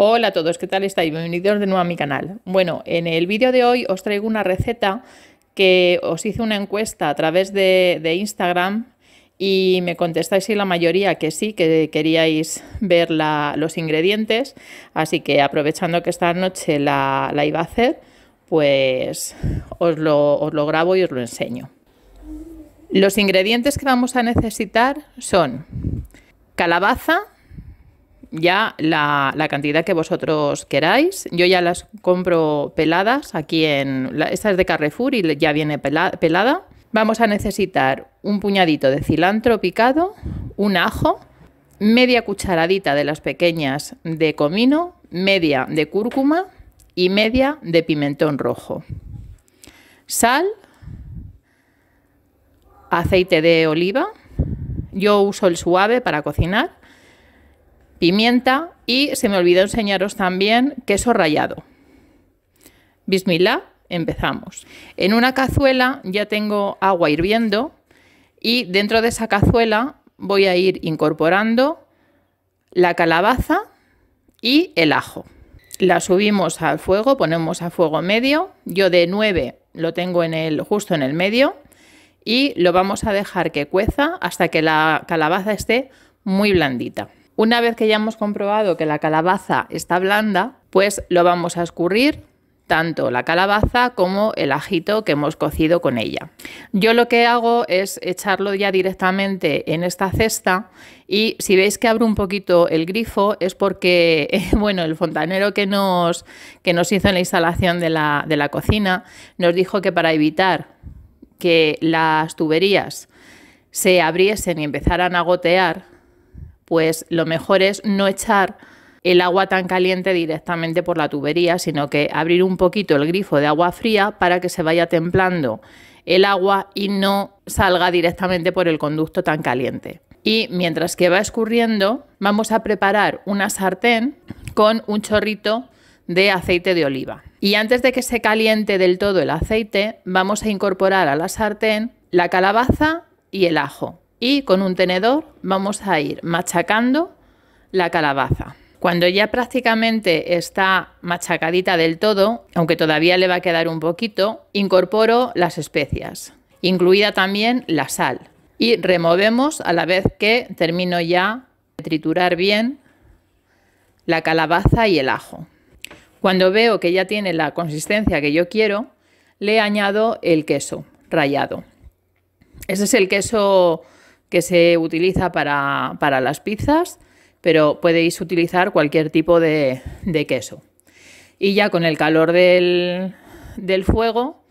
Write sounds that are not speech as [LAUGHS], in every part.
Hola a todos, ¿qué tal estáis? Bienvenidos de nuevo a mi canal. Bueno, en el vídeo de hoy os traigo una receta que os hice una encuesta a través de, Instagram y me contestáis y la mayoría que sí, que queríais ver los ingredientes, así que aprovechando que esta noche la, iba a hacer, pues os lo grabo y os lo enseño. Los ingredientes que vamos a necesitar son calabaza, ya la, cantidad que vosotros queráis. Yo ya las compro peladas aquí en... Esta es de Carrefour y ya viene pelada. Vamos a necesitar un puñadito de cilantro picado, un ajo, media cucharadita de las pequeñas de comino, media de cúrcuma y media de pimentón rojo. Sal, aceite de oliva. Yo uso el suave para cocinar pimienta y se me olvidó enseñaros también queso rallado. Bismillah, empezamos. En una cazuela ya tengo agua hirviendo y dentro de esa cazuela voy a ir incorporando la calabaza y el ajo. La subimos al fuego, ponemos a fuego medio. Yo de 9 lo tengo en el, justo en el medio y lo vamos a dejar que cueza hasta que la calabaza esté muy blandita. Una vez que ya hemos comprobado que la calabaza está blanda, pues lo vamos a escurrir tanto la calabaza como el ajito que hemos cocido con ella. Yo lo que hago es echarlo ya directamente en esta cesta y si veis que abro un poquito el grifo es porque [LAUGHS] bueno, el fontanero que nos, que nos hizo en la instalación de la, de la cocina nos dijo que para evitar que las tuberías se abriesen y empezaran a gotear, pues lo mejor es no echar el agua tan caliente directamente por la tubería, sino que abrir un poquito el grifo de agua fría para que se vaya templando el agua y no salga directamente por el conducto tan caliente. Y mientras que va escurriendo, vamos a preparar una sartén con un chorrito de aceite de oliva. Y antes de que se caliente del todo el aceite, vamos a incorporar a la sartén la calabaza y el ajo y con un tenedor vamos a ir machacando la calabaza. Cuando ya prácticamente está machacadita del todo, aunque todavía le va a quedar un poquito, incorporo las especias, incluida también la sal. Y removemos a la vez que termino ya de triturar bien la calabaza y el ajo. Cuando veo que ya tiene la consistencia que yo quiero, le añado el queso rallado. Ese es el queso que se utiliza para, las pizzas, pero podéis utilizar cualquier tipo de, queso. Y ya con el calor del, del fuego,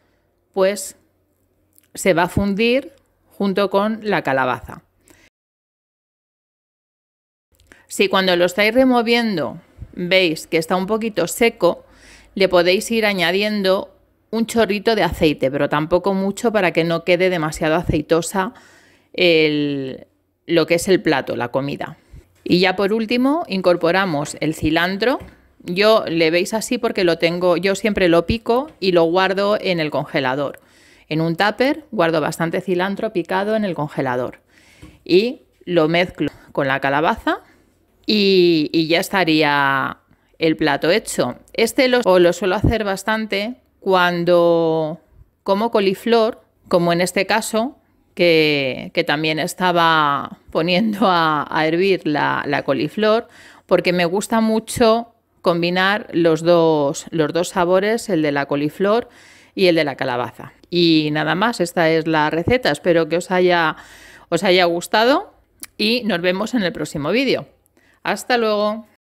pues se va a fundir junto con la calabaza. Si cuando lo estáis removiendo veis que está un poquito seco, le podéis ir añadiendo un chorrito de aceite, pero tampoco mucho para que no quede demasiado aceitosa lo que es el plato, la comida. Y ya por último incorporamos el cilantro. Yo le veis así porque lo tengo, yo siempre lo pico y lo guardo en el congelador. En un tupper guardo bastante cilantro picado en el congelador y lo mezclo con la calabaza y, ya estaría el plato hecho. Este lo, lo suelo hacer bastante cuando como coliflor, como en este caso, que, también estaba poniendo a, hervir la, la, coliflor, porque me gusta mucho combinar los dos, los dos sabores, el de la coliflor y el de la calabaza. Y nada más, esta es la receta. Espero que os haya, os haya gustado y nos vemos en el próximo vídeo. Hasta luego.